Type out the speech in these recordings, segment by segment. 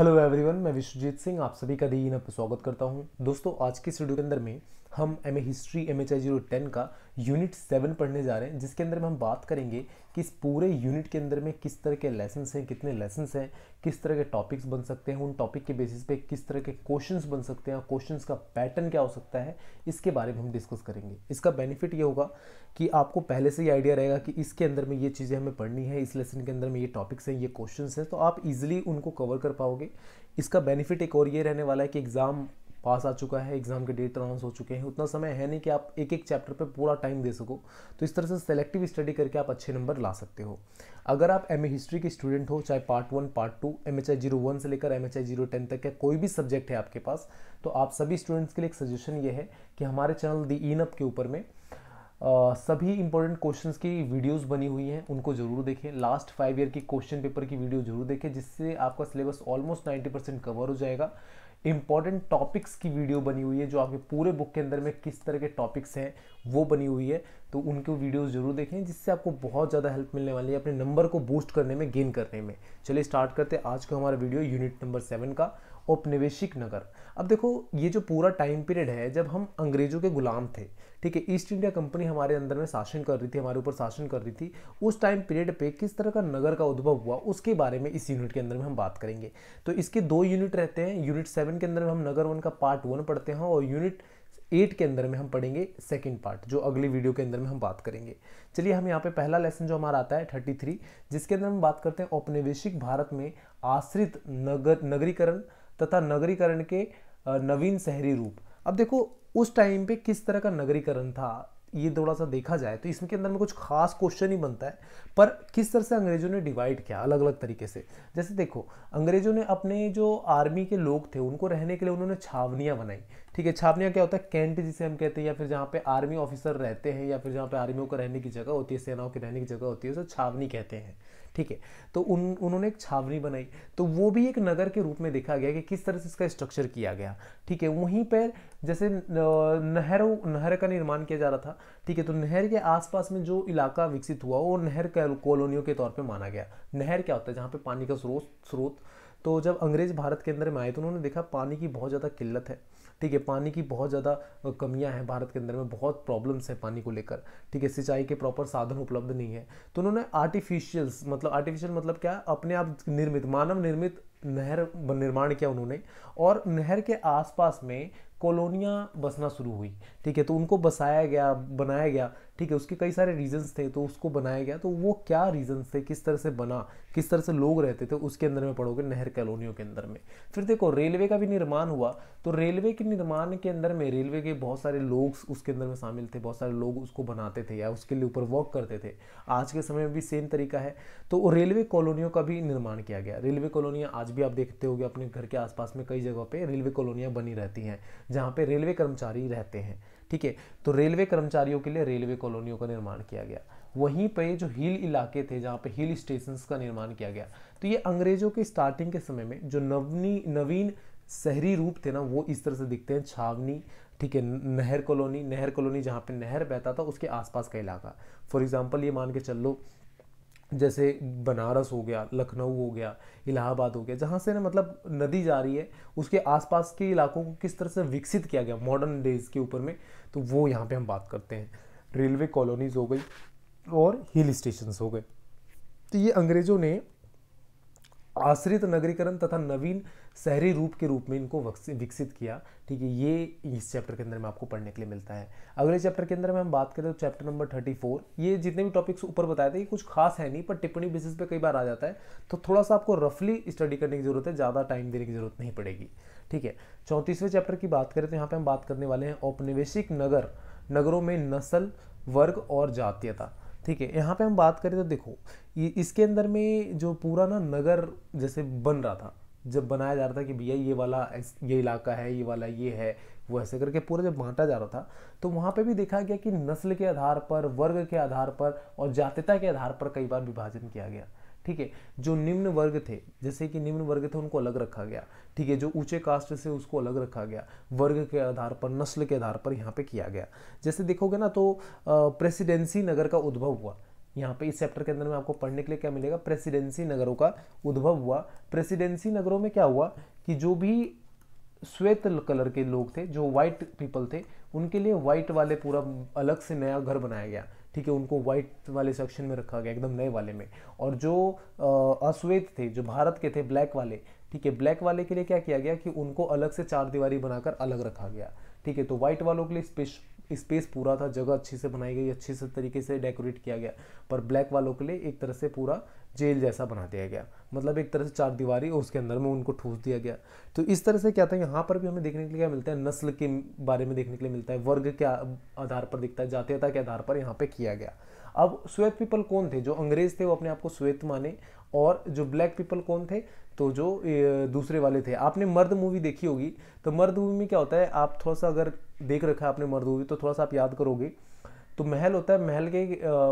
hello everyone मैं विश्वजीत सिंह आप सभी का दीन पर स्वागत करता हूं दोस्तों आज की वीडियो के अंदर में हम M A history M H I zero ten का यूनिट सेवन पढ़ने जा रहे हैं जिसके अंदर में हम बात करेंगे कि इस पूरे यूनिट के अंदर में किस तरह के लेसन्स हैं कितने लेसन्स हैं किस तरह के टॉपिक्स बन सकते हैं उन टॉपिक के बेसिस पे किस तरह के क्वेश्चंस बन सकते हैं क्वेश्चंस का पैटर्न क्या हो सकता है इसके बारे में हम डिस्कस करेंगे इसका बेनिफिट ये होगा कि आपको पहले से ही आइडिया रहेगा कि इसके अंदर में ये चीज़ें हमें पढ़नी है इस लेसन के अंदर में ये टॉपिक्स हैं ये क्वेश्चन हैं तो आप ईजिली उनको कवर कर पाओगे इसका बेनिफिट एक और ये रहने वाला है कि एग्ज़ाम पास आ चुका है एग्ज़ाम के डेट अनाउंस हो चुके हैं उतना समय है नहीं कि आप एक एक चैप्टर पे पूरा टाइम दे सको तो इस तरह से सेलेक्टिव स्टडी करके आप अच्छे नंबर ला सकते हो अगर आप एम हिस्ट्री के स्टूडेंट हो चाहे part one part two M H I zero one से लेकर M H I zero ten तक का कोई भी सब्जेक्ट है आपके पास तो आप सभी स्टूडेंट्स के लिए एक सजेशन ये है कि हमारे चैनल दी ईनअप के ऊपर में Uh, सभी इंपॉर्टेंट क्वेश्चंस की वीडियोस बनी हुई हैं उनको ज़रूर देखें लास्ट फाइव ईयर की क्वेश्चन पेपर की वीडियो जरूर देखें जिससे आपका सिलेबस ऑलमोस्ट 90 परसेंट कवर हो जाएगा इंपॉर्टेंट टॉपिक्स की वीडियो बनी हुई है जो आपके पूरे बुक के अंदर में किस तरह के टॉपिक्स हैं वो बनी हुई है तो उनके वीडियो जरूर देखें जिससे आपको बहुत ज़्यादा हेल्प मिलने वाली है अपने नंबर को बूस्ट करने में गेन करने में चलिए स्टार्ट करते हैं आज का हमारा वीडियो यूनिट नंबर सेवन का औपनिवेशिक नगर अब देखो ये जो पूरा टाइम पीरियड है जब हम अंग्रेज़ों के गुलाम थे ठीक है ईस्ट इंडिया कंपनी हमारे अंदर में शासन कर रही थी हमारे ऊपर शासन कर रही थी उस टाइम पीरियड पे किस तरह का नगर का उद्भव हुआ उसके बारे में इस यूनिट के अंदर में हम बात करेंगे तो इसके दो यूनिट रहते हैं यूनिट सेवन के अंदर में हम नगर वन का पार्ट वन पढ़ते हैं और यूनिट एट के अंदर में हम पढ़ेंगे सेकेंड पार्ट जो अगली वीडियो के अंदर में हम बात करेंगे चलिए हम यहाँ पे पहला लेसन जो हमारा आता है थर्टी थ्री जिसके अंदर हम बात करते हैं औपनिवेशिक भारत में आश्रित नगर नगरीकरण तथा नगरीकरण के नवीन शहरी रूप अब देखो उस टाइम पे किस तरह का नगरीकरण था ये थोड़ा सा देखा जाए तो इसके अंदर में कुछ खास क्वेश्चन ही बनता है पर किस तरह से अंग्रेजों ने डिवाइड किया अलग अलग तरीके से जैसे देखो अंग्रेजों ने अपने जो आर्मी के लोग थे उनको रहने के लिए उन्होंने छावनियां बनाई ठीक है छावनियां क्या होता है कैंट जिसे हम कहते हैं या फिर जहाँ पे आर्मी ऑफिसर रहते हैं या फिर जहाँ पे आर्मियों का रहने की जगह होती है सेनाओं की रहने की जगह होती है उसे छावनी कहते हैं ठीक है तो उन उन्होंने एक छावनी बनाई तो वो भी एक नगर के रूप में देखा गया कि किस तरह से इसका स्ट्रक्चर किया गया ठीक है वहीं पर जैसे नहरों नहर का निर्माण किया जा रहा था ठीक है तो नहर के आसपास में जो इलाका विकसित हुआ वो नहर कॉलोनियों के तौर पर माना गया नहर क्या होता है जहाँ पर पानी का स्रोत स्रोत तो जब अंग्रेज भारत के अंदर में आए तो उन्होंने देखा पानी की बहुत ज़्यादा किल्लत है ठीक है पानी की बहुत ज़्यादा कमियां हैं भारत के अंदर में बहुत प्रॉब्लम्स हैं पानी को लेकर ठीक है सिंचाई के प्रॉपर साधन उपलब्ध नहीं है तो उन्होंने आर्टिफिशियल्स मतलब आर्टिफिशियल मतलब क्या अपने आप निर्मित मानव निर्मित नहर निर्माण किया उन्होंने और नहर के आसपास में कॉलोनियाँ बसना शुरू हुई ठीक है तो उनको बसाया गया बनाया गया ठीक है उसके कई सारे रीजंस थे तो उसको बनाया गया तो वो क्या रीजंस थे किस तरह से बना किस तरह से लोग रहते थे उसके अंदर में पढ़ोगे नहर कॉलोनियों के अंदर में फिर देखो रेलवे का भी निर्माण हुआ तो रेलवे के निर्माण के अंदर में रेलवे के बहुत सारे लोग उसके अंदर में शामिल थे बहुत सारे लोग उसको बनाते थे या उसके लिए ऊपर वर्क करते थे आज के समय में भी सेम तरीका है तो रेलवे कॉलोनियों का भी निर्माण किया गया रेलवे कॉलोनियाँ आज भी आप देखते हो अपने घर के आसपास में कई जगह पर रेलवे कॉलोनियाँ बनी रहती हैं जहाँ पे रेलवे कर्मचारी रहते हैं ठीक है तो रेलवे कर्मचारियों के लिए रेलवे कॉलोनियों का निर्माण किया गया वहीं पे जो हिल इलाके थे जहाँ पे हिल स्टेशन का निर्माण किया गया तो ये अंग्रेजों के स्टार्टिंग के समय में जो नवनी नवीन शहरी रूप थे ना वो इस तरह से दिखते हैं छावनी ठीक है नहर कॉलोनी नहर कॉलोनी जहाँ पे नहर बहता था उसके आसपास का इलाका फॉर एग्जाम्पल ये मान के चल लो जैसे बनारस हो गया लखनऊ हो गया इलाहाबाद हो गया जहाँ से ना मतलब नदी जा रही है उसके आसपास के इलाकों को किस तरह से विकसित किया गया मॉडर्न डेज के ऊपर में तो वो यहाँ पे हम बात करते हैं रेलवे कॉलोनीज हो गई और हिल स्टेशंस हो गए तो ये अंग्रेज़ों ने आश्रित नगरीकरण तथा नवीन शहरी रूप के रूप में इनको विकसित किया ठीक है ये इस चैप्टर के अंदर में आपको पढ़ने के लिए मिलता है अगले चैप्टर के अंदर में हम बात करें तो चैप्टर नंबर थर्टी फोर ये जितने भी टॉपिक्स ऊपर बताए थे ये कुछ खास है नहीं पर टिप्पणी बेसिस पे कई बार आ जाता है तो थोड़ा सा आपको रफली स्टडी करने की जरूरत है ज़्यादा टाइम देने की जरूरत नहीं पड़ेगी ठीक है चौंतीसवें चैप्टर की बात करें तो यहाँ पर हम बात करने वाले हैं औपनिवेशिक नगर नगरों में नस्ल वर्ग और जातीयता ठीक है यहाँ पे हम बात करें तो देखो इसके अंदर में जो पूरा ना नगर जैसे बन रहा था जब बनाया जा रहा था कि भैया ये वाला ये इलाका है ये वाला ये है वो ऐसे करके पूरा जब बांटा जा रहा था तो वहाँ पे भी देखा गया कि नस्ल के आधार पर वर्ग के आधार पर और जातिता के आधार पर कई बार विभाजन किया गया ठीक है जो निम्न वर्ग थे जैसे कि निम्न वर्ग थे उनको अलग रखा गया ठीक है जो ऊंचे कास्ट से उसको अलग रखा गया वर्ग के आधार पर नस्ल के आधार पर यहाँ पे किया गया जैसे देखोगे ना तो प्रेसिडेंसी नगर का उद्भव हुआ यहाँ पे इस चैप्टर के अंदर में आपको पढ़ने के लिए क्या मिलेगा प्रेसिडेंसी नगरों का उद्भव हुआ प्रेसिडेंसी नगरों में क्या हुआ कि जो भी श्वेत कलर के लोग थे जो वाइट पीपल थे उनके लिए वाइट वाले पूरा अलग से नया घर बनाया गया ठीक है उनको वाइट वाले सेक्शन में रखा गया एकदम नए वाले में और जो अश्वेत थे जो भारत के थे ब्लैक वाले ठीक है ब्लैक वाले के लिए क्या किया गया कि उनको अलग से चार दीवारी बनाकर अलग रखा गया ठीक है तो व्हाइट वालों के लिए स्पेश स्पेस पूरा था जगह अच्छे से बनाई गई अच्छे से तरीके से डेकोरेट किया गया पर ब्लैक वालों के लिए एक तरह से पूरा जेल जैसा बना दिया गया मतलब एक तरह से चार दीवारी और उसके अंदर में उनको ठूस दिया गया तो इस तरह से क्या था यहाँ पर भी हमें देखने के लिए क्या मिलता है नस्ल के बारे में देखने के लिए मिलता है वर्ग के आधार पर दिखता है जातीयता के आधार पर यहाँ पर किया गया अब श्वेत पीपल कौन थे जो अंग्रेज थे वो अपने आप को श्वेत माने और जो ब्लैक पीपल कौन थे तो जो दूसरे वाले थे आपने मर्द मूवी देखी होगी तो मर्द मूवी में क्या होता है आप थोड़ा सा अगर देख रखा है आपने मर्द मूवी तो थोड़ा सा आप याद करोगे तो महल होता है महल के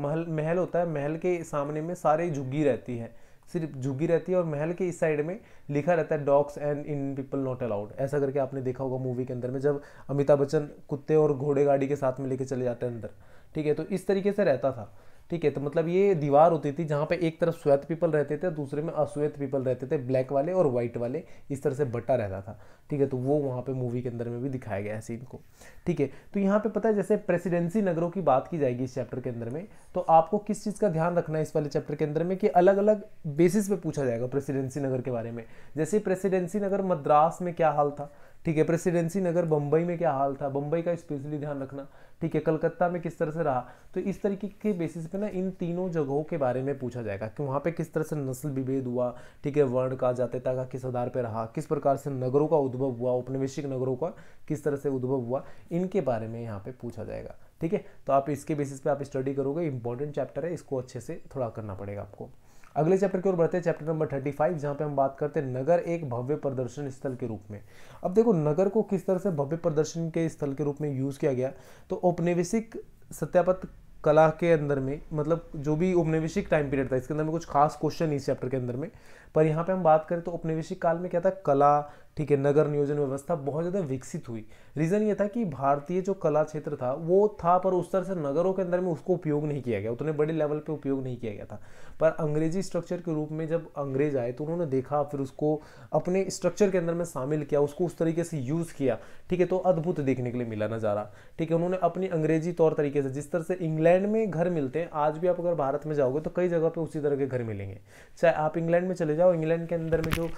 महल महल होता है महल के सामने में सारे झुग्गी रहती है सिर्फ झुग्गी रहती है और महल के इस साइड में लिखा रहता है dogs and in people not allowed ऐसा करके आपने देखा होगा मूवी के अंदर में जब अमिताभ बच्चन कुत्ते और घोड़े गाड़ी के साथ में लेके चले जाते हैं अंदर ठीक है तो इस तरीके से रहता था ठीक है तो मतलब ये दीवार होती थी जहाँ पे एक तरफ श्वेत पीपल रहते थे दूसरे में अश्वेत पीपल रहते थे ब्लैक वाले और व्हाइट वाले इस तरह से बटा रहता था ठीक है तो वो वहाँ पे मूवी के अंदर में भी दिखाया गया है सीन को ठीक है तो यहाँ पे पता है जैसे प्रेसिडेंसी नगरों की बात की जाएगी इस चैप्टर के अंदर में तो आपको किस चीज़ का ध्यान रखना है इस वाले चैप्टर के अंदर में कि अलग अलग बेसिस पे पूछा जाएगा प्रेसिडेंसी नगर के बारे में जैसे प्रेसिडेंसी नगर मद्रास में क्या हाल था ठीक है प्रेसिडेंसी नगर बम्बई में क्या हाल था बम्बई का स्पेशली ध्यान रखना ठीक है कलकत्ता में किस तरह से रहा तो इस तरीके के बेसिस पे ना इन तीनों जगहों के बारे में पूछा जाएगा कि वहाँ पे किस तरह से नस्ल विभेद हुआ ठीक है वर्ण का जातिता का किस आधार पर रहा किस प्रकार से नगरों का उद्भव हुआ उपनिवेशिक नगरों का किस तरह से उद्भव हुआ इनके बारे में यहाँ पर पूछा जाएगा ठीक है तो आप इसके बेसिस पे आप स्टडी करोगे इंपॉर्टेंट चैप्टर है इसको अच्छे से थोड़ा करना पड़ेगा आपको अगले चैप्टर की ओर बढ़ते हैं चैप्टर नंबर थर्टी फाइव जहाँ पे हम बात करते हैं नगर एक भव्य प्रदर्शन स्थल के रूप में अब देखो नगर को किस तरह से भव्य प्रदर्शन के स्थल के रूप में यूज़ किया गया तो औपनिवेशिक सत्यापत कला के अंदर में मतलब जो भी उपनिवेशिक टाइम पीरियड था इसके अंदर में कुछ खास क्वेश्चन इस चैप्टर के अंदर में पर यहाँ पे हम बात करें तो औपनिवेशिक काल में क्या था कला ठीक है नगर नियोजन व्यवस्था बहुत ज़्यादा विकसित हुई रीज़न ये था कि भारतीय जो कला क्षेत्र था वो था पर उस तरह से नगरों के अंदर में उसको उपयोग नहीं किया गया उतने बड़े लेवल पर उपयोग नहीं किया गया था पर अंग्रेजी स्ट्रक्चर के रूप में जब अंग्रेज आए तो उन्होंने देखा फिर उसको अपने स्ट्रक्चर के अंदर में शामिल किया उसको उस तरीके से यूज़ किया ठीक है तो अद्भुत देखने के लिए मिला नज़ारा ठीक है उन्होंने अपनी अंग्रेजी तौर तरीके से जिस तरह से इंग्लैंड में घर मिलते हैं आज भी आप अगर भारत में जाओगे तो कई जगह पर उसी तरह के घर मिलेंगे चाहे आप इंग्लैंड में चले जाओ इंग्लैंड के अंदर में जो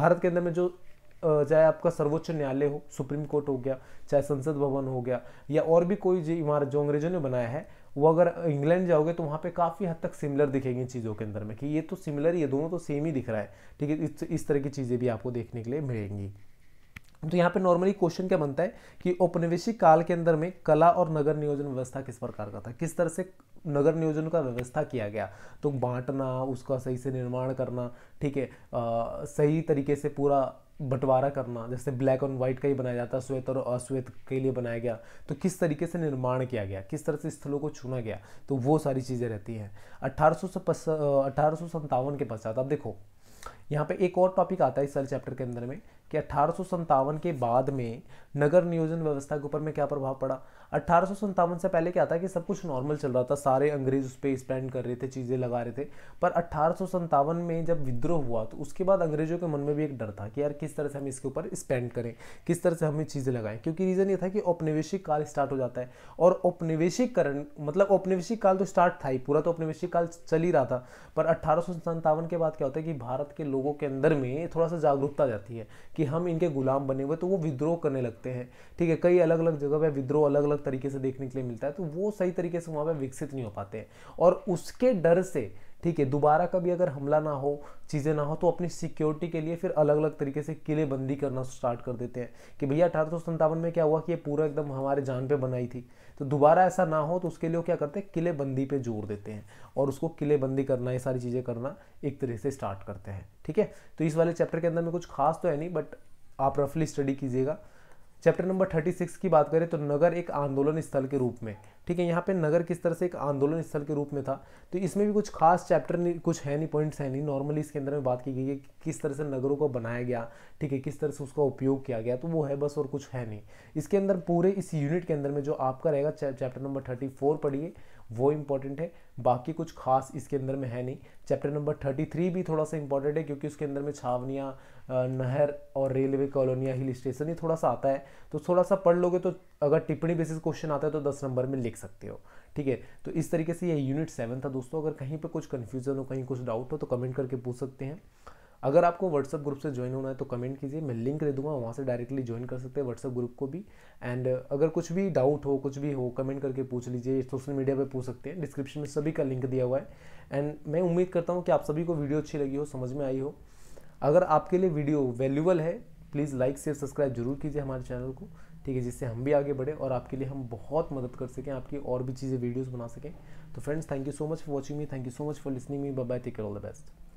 भारत के अंदर में जो चाहे आपका सर्वोच्च न्यायालय हो सुप्रीम कोर्ट हो गया चाहे संसद भवन हो गया या और भी कोई जो इमारत जो अंग्रेजों ने बनाया है वो अगर इंग्लैंड जाओगे तो वहाँ पे काफ़ी हद तक सिमिलर दिखेंगे चीज़ों के अंदर में कि ये तो सिमिलर ये दोनों तो सेम ही दिख रहा है ठीक है इस, इस तरह की चीज़ें भी आपको देखने के लिए मिलेंगी तो यहाँ पे नॉर्मली क्वेश्चन क्या बनता है कि औपनिवेशिक काल के अंदर में कला और नगर नियोजन व्यवस्था किस प्रकार का था किस तरह से नगर नियोजन का व्यवस्था किया गया तो बांटना उसका सही से निर्माण करना ठीक है सही तरीके से पूरा बंटवारा करना जैसे ब्लैक और व्हाइट का ही बनाया जाता है श्वेत और अश्वेत के लिए बनाया गया तो किस तरीके से निर्माण किया गया किस तरह से स्थलों को चुना गया तो वो सारी चीज़ें रहती हैं अठारह अठारह के पश्चात अब देखो यहाँ पे एक और टॉपिक आता है इस साल चैप्टर के अंदर में कि अठारह के बाद में नगर नियोजन व्यवस्था के ऊपर में क्या प्रभाव पड़ा अठारह से पहले क्या था कि सब कुछ नॉर्मल चल रहा था सारे अंग्रेज उस पर स्पेंड कर रहे थे चीज़ें लगा रहे थे पर अठारह में जब विद्रोह हुआ तो उसके बाद अंग्रेजों के मन में भी एक डर था कि यार किस तरह से हम इसके ऊपर स्पेंड करें किस तरह से हम ये चीज़ें लगाएं क्योंकि रीज़न ये था कि औपनिवेशिक काल स्टार्ट हो जाता है और औपनिवेशिकरण मतलब औपनिवेशिक काल तो स्टार्ट था ही पूरा तो औपनिवेशिक काल चल ही रहा था पर अठारह के बाद क्या होता है कि भारत के लोगों के अंदर में थोड़ा सा जागरूकता जाती है कि हम इनके गुलाम बने हुए तो वो विद्रोह करने लगते हैं ठीक है कई अलग अलग जगह पर विद्रोह अलग अलग तरीके से देखने के लिए मिलता है तो वो सही तरीके से वहाँ पर विकसित नहीं हो पाते हैं और उसके डर से ठीक है दोबारा कभी अगर हमला ना हो चीज़ें ना हो तो अपनी सिक्योरिटी के लिए फिर अलग अलग तरीके से किलेबंदी करना स्टार्ट कर देते हैं कि भैया अठारह सौ संतावन में क्या हुआ कि ये पूरा एकदम हमारे जान पे बनाई थी तो दोबारा ऐसा ना हो तो उसके लिए क्या करते हैं किलेबंदी पे जोर देते हैं और उसको किलेबंदी करना ये सारी चीज़ें करना एक तरह से स्टार्ट करते हैं ठीक है तो इस वाले चैप्टर के अंदर में कुछ खास तो है नहीं बट आप रफली स्टडी कीजिएगा चैप्टर नंबर थर्टी सिक्स की बात करें तो नगर एक आंदोलन स्थल के रूप में ठीक है यहाँ पे नगर किस तरह से एक आंदोलन स्थल के रूप में था तो इसमें भी कुछ खास चैप्टर नहीं कुछ है नहीं पॉइंट्स है नहीं नॉर्मली इसके अंदर में बात की गई है कि किस तरह से नगरों को बनाया गया ठीक है किस तरह से उसका उपयोग किया गया तो वो है बस और कुछ है नहीं इसके अंदर पूरे इस यूनिट के अंदर में जो आपका रहेगा चैप्टर नंबर थर्टी फोर पढ़िए वो इंपॉर्टेंट है बाकी कुछ खास इसके अंदर में है नहीं चैप्टर नंबर थर्टी थ्री भी थोड़ा सा इंपॉर्टेंट है क्योंकि उसके अंदर में छावनियाँ नहर और रेलवे कॉलोनिया हिल स्टेशन ये थोड़ा सा आता है तो थोड़ा सा पढ़ लोगे तो अगर टिप्पणी बेसिस क्वेश्चन आता है तो दस नंबर में लिख सकते हो ठीक है तो इस तरीके से ये यूनिट सेवन था दोस्तों अगर कहीं पर कुछ कन्फ्यूज़न हो कहीं कुछ डाउट हो तो कमेंट करके पूछ सकते हैं अगर आपको व्हाट्सअप ग्रुप से ज्वाइन होना है तो कमेंट कीजिए मैं लिंक दे दूंगा वहाँ से डायरेक्टली ज्वाइन कर सकते हैं व्हाट्सअप ग्रुप को भी एंड अगर कुछ भी डाउट हो कुछ भी हो कमेंट करके पूछ लीजिए सोशल मीडिया पे पूछ सकते हैं डिस्क्रिप्शन में सभी का लिंक दिया हुआ है एंड मैं उम्मीद करता हूँ कि आप सभी को वीडियो अच्छी लगी हो समझ में आई हो अगर आपके लिए वीडियो वैल्यूबल है प्लीज़ लाइक शेयर सब्सक्राइब जरूर कीजिए हमारे चैनल को ठीक है जिससे हम भी आगे बढ़े और आपके लिए हम बहुत मदद कर सकें आपकी और भी चीज़ें वीडियोज़ बना सकें तो friends thank you so much for watching me thank you so much for listening me bye take care all the best